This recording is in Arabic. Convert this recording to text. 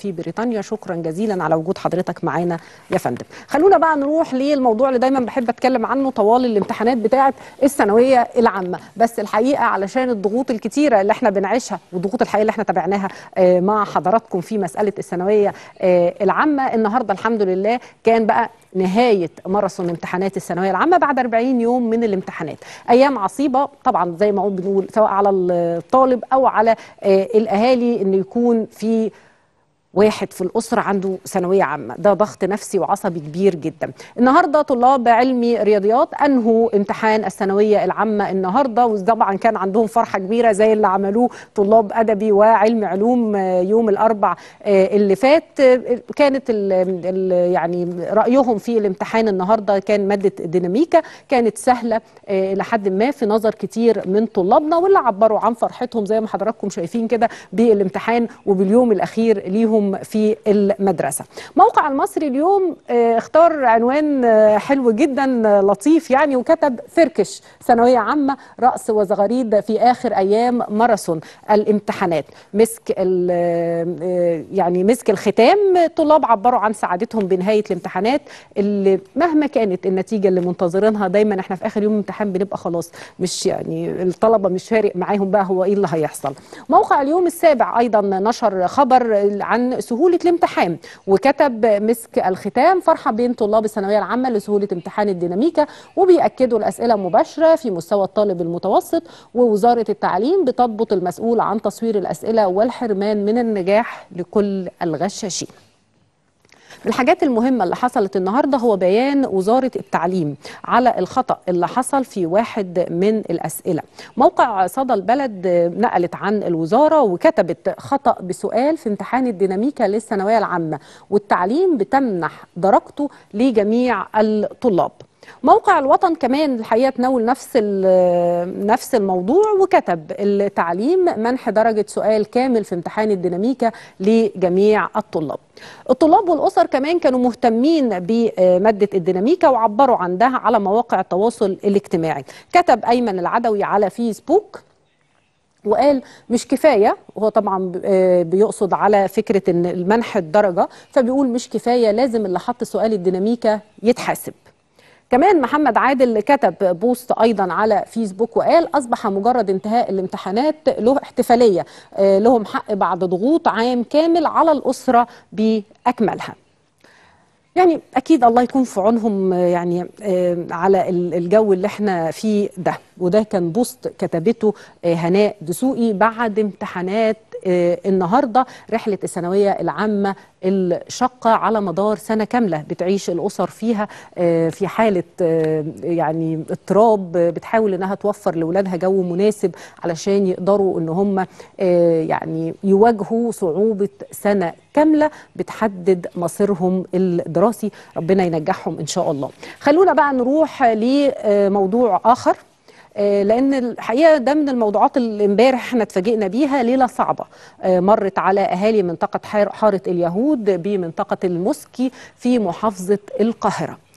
في بريطانيا شكرا جزيلا على وجود حضرتك معانا يا فندم خلونا بقى نروح للموضوع اللي دايما بحب اتكلم عنه طوال الامتحانات بتاعه الثانويه العامه بس الحقيقه علشان الضغوط الكتيره اللي احنا بنعيشها والضغوط الحقيقيه اللي احنا تابعناها آه، مع حضراتكم في مساله الثانويه آه، العامه النهارده الحمد لله كان بقى نهايه ماراثون امتحانات الثانويه العامه بعد 40 يوم من الامتحانات ايام عصيبه طبعا زي ما بنقول سواء على الطالب او على آه، الاهالي ان يكون في واحد في الأسرة عنده ثانوية عامة ده ضغط نفسي وعصبي كبير جدا النهاردة طلاب علمي رياضيات أنهوا امتحان الثانوية العامة النهاردة وطبعا كان عندهم فرحة كبيرة زي اللي عملوه طلاب أدبي وعلم علوم آه، يوم الأربع آه، اللي فات آه، كانت الـ الـ يعني رأيهم في الامتحان النهاردة كان مادة ديناميكا كانت سهلة لحد ما في نظر كتير من طلابنا واللي عبروا عن فرحتهم زي ما حضراتكم شايفين كده بالامتحان وباليوم الأخير ليهم لهم في المدرسة موقع المصري اليوم آه، اختار عنوان آه، حلو جدا آه، لطيف يعني وكتب فركش ثانوية عامة رأس وزغريد في آخر أيام ماراثون الامتحانات مسك يعني مسك الختام طلاب عبروا عن سعادتهم بنهاية الامتحانات اللي مهما كانت النتيجة اللي منتظرينها دايما احنا في آخر يوم امتحان بنبقى خلاص مش يعني الطلبة مش فارق معاهم بقى هو ايه اللي هيحصل موقع اليوم السابع أيضا نشر خبر عن سهولة الامتحان وكتب مسك الختام فرحة بين طلاب الثانوية العامة لسهولة امتحان الديناميكا وبيأكدوا الأسئلة مباشرة في مستوى الطالب المتوسط ووزارة التعليم بتضبط المسؤول عن تصوير الأسئلة والحرمان من النجاح لكل الغشاشين من الحاجات المهمة اللي حصلت النهاردة هو بيان وزارة التعليم على الخطأ اللي حصل في واحد من الأسئلة موقع صدى البلد نقلت عن الوزارة وكتبت خطأ بسؤال في امتحان الديناميكا للثانوية العامة والتعليم بتمنح درجته لجميع الطلاب موقع الوطن كمان الحقيقه تناول نفس نفس الموضوع وكتب التعليم منح درجه سؤال كامل في امتحان الديناميكا لجميع الطلاب. الطلاب والاسر كمان كانوا مهتمين بماده الديناميكا وعبروا عن ده على مواقع التواصل الاجتماعي. كتب ايمن العدوي على فيسبوك وقال مش كفاية وهو طبعا آه بيقصد على فكرة ان المنح الدرجة فبيقول مش كفاية لازم اللي حط سؤال الديناميكا يتحاسب كمان محمد عادل كتب بوست ايضا على فيسبوك وقال اصبح مجرد انتهاء الامتحانات له احتفاليه آه، لهم حق بعد ضغوط عام كامل على الاسره باكملها يعني اكيد الله يكون في عونهم آه، يعني آه، على الجو اللي احنا فيه ده وده كان بوست كتبته هناء دسوقي بعد امتحانات آه، النهارده رحله الثانويه العامه الشقه على مدار سنه كامله بتعيش الاسر فيها آه، في حاله آه، يعني اضطراب بتحاول انها توفر لاولادها جو مناسب علشان يقدروا ان هم يعني يواجهوا صعوبه سنه كامله بتحدد مصيرهم الدراسي ربنا ينجحهم ان شاء الله خلونا بقى نروح لموضوع اخر آه، لان الحقيقه ده من الموضوعات اللي امبارح احنا اتفاجئنا بيها ليله صعبه آه، مرت على اهالي منطقه حاره اليهود بمنطقه المسكي في محافظه القاهره